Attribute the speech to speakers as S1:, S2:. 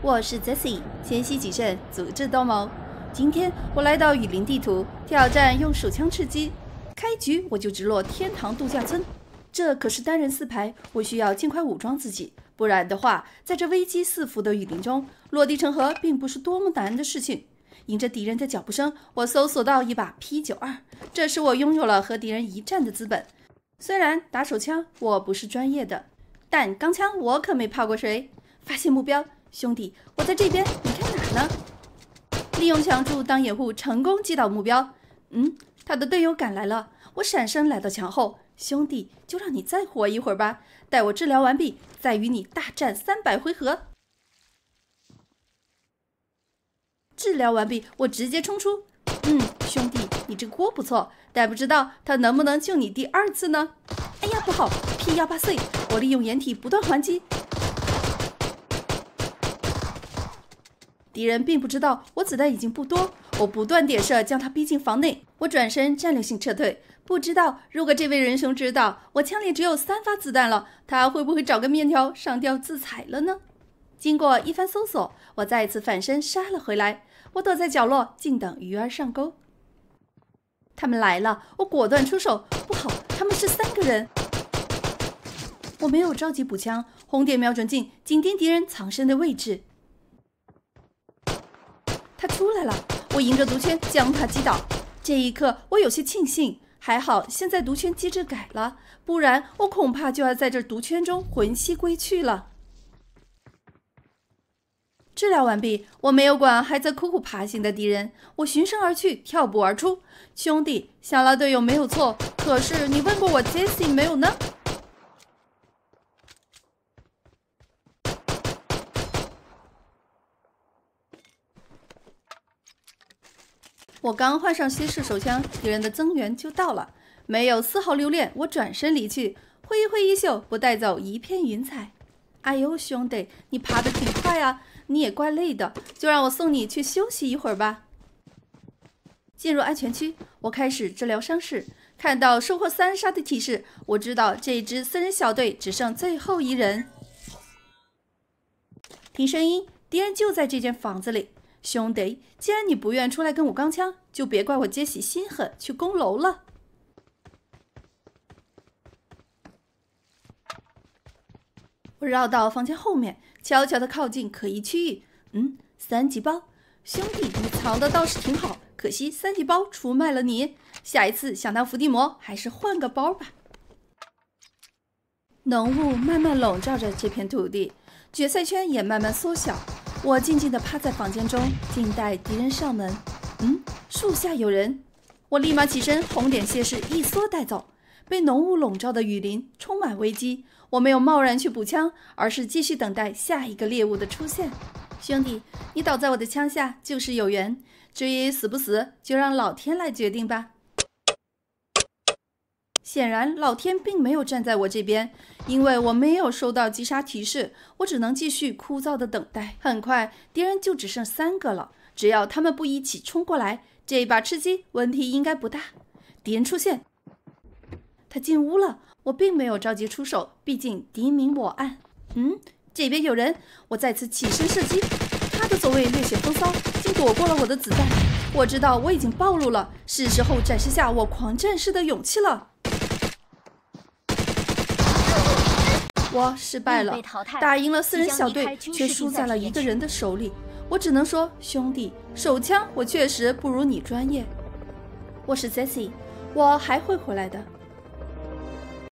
S1: 我是 Jesse，谦虚谨慎，足智多谋。今天我来到雨林地图，挑战用手枪吃鸡。开局我就直落天堂度假村，这可是单人四排，我需要尽快武装自己，不然的话，在这危机四伏的雨林中，落地成盒并不是多么难的事情。迎着敌人的脚步声，我搜索到一把 P92，这使我拥有了和敌人一战的资本。虽然打手枪我不是专业的，但钢枪我可没怕过谁。发现目标。兄弟，我在这边，你在哪呢？利用墙柱当掩护，成功击倒目标。嗯，他的队友赶来了，我闪身来到墙后。兄弟，就让你再活一会儿吧，待我治疗完毕，再与你大战三百回合。治疗完毕，我直接冲出。嗯，兄弟，你这个锅不错，但不知道他能不能救你第二次呢？哎呀，不好，P 幺八 C，我利用掩体不断还击。敌人并不知道我子弹已经不多，我不断点射将他逼进房内。我转身战略性撤退。不知道如果这位仁兄知道我枪里只有三发子弹了，他会不会找个面条上吊自裁了呢？经过一番搜索，我再次反身杀了回来。我躲在角落静等鱼儿上钩。他们来了，我果断出手。不好，他们是三个人。我没有着急补枪，红点瞄准镜紧盯敌人藏身的位置。出来了！我迎着毒圈将他击倒。这一刻，我有些庆幸，还好现在毒圈机制改了，不然我恐怕就要在这毒圈中魂兮归去了。治疗完毕，我没有管还在苦苦爬行的敌人，我循声而去，跳步而出。兄弟，想拉队友没有错，可是你问过我 Jesse 没有呢？我刚换上西式手枪，敌人的增援就到了。没有丝毫留恋，我转身离去，挥一挥衣袖，不带走一片云彩。哎呦，兄弟，你爬得挺快啊！你也怪累的，就让我送你去休息一会儿吧。进入安全区，我开始治疗伤势。看到收获三杀的提示，我知道这支私人小队只剩最后一人。听声音，敌人就在这间房子里。兄弟，既然你不愿出来跟我钢枪，就别怪我接喜心狠去攻楼了。我绕到房间后面，悄悄的靠近可疑区域。嗯，三级包，兄弟你藏的倒是挺好，可惜三级包出卖了你。下一次想当伏地魔，还是换个包吧。浓雾慢慢笼罩着这片土地，决赛圈也慢慢缩小。我静静地趴在房间中，静待敌人上门。嗯，树下有人，我立马起身，红点血势一缩带走。被浓雾笼罩的雨林充满危机，我没有贸然去补枪，而是继续等待下一个猎物的出现。兄弟，你倒在我的枪下就是有缘，至于死不死，就让老天来决定吧。显然，老天并没有站在我这边，因为我没有收到击杀提示，我只能继续枯燥的等待。很快，敌人就只剩三个了，只要他们不一起冲过来，这一把吃鸡问题应该不大。敌人出现，他进屋了，我并没有着急出手，毕竟敌明我暗。嗯，这边有人，我再次起身射击，他的走位略显风骚，竟躲过了我的子弹。我知道我已经暴露了，是时候展示下我狂战士的勇气了。我失败了，打赢了四人小队，却输在了一个人的手里。我只能说，兄弟，手枪我确实不如你专业。我是 z e s y 我还会回来的。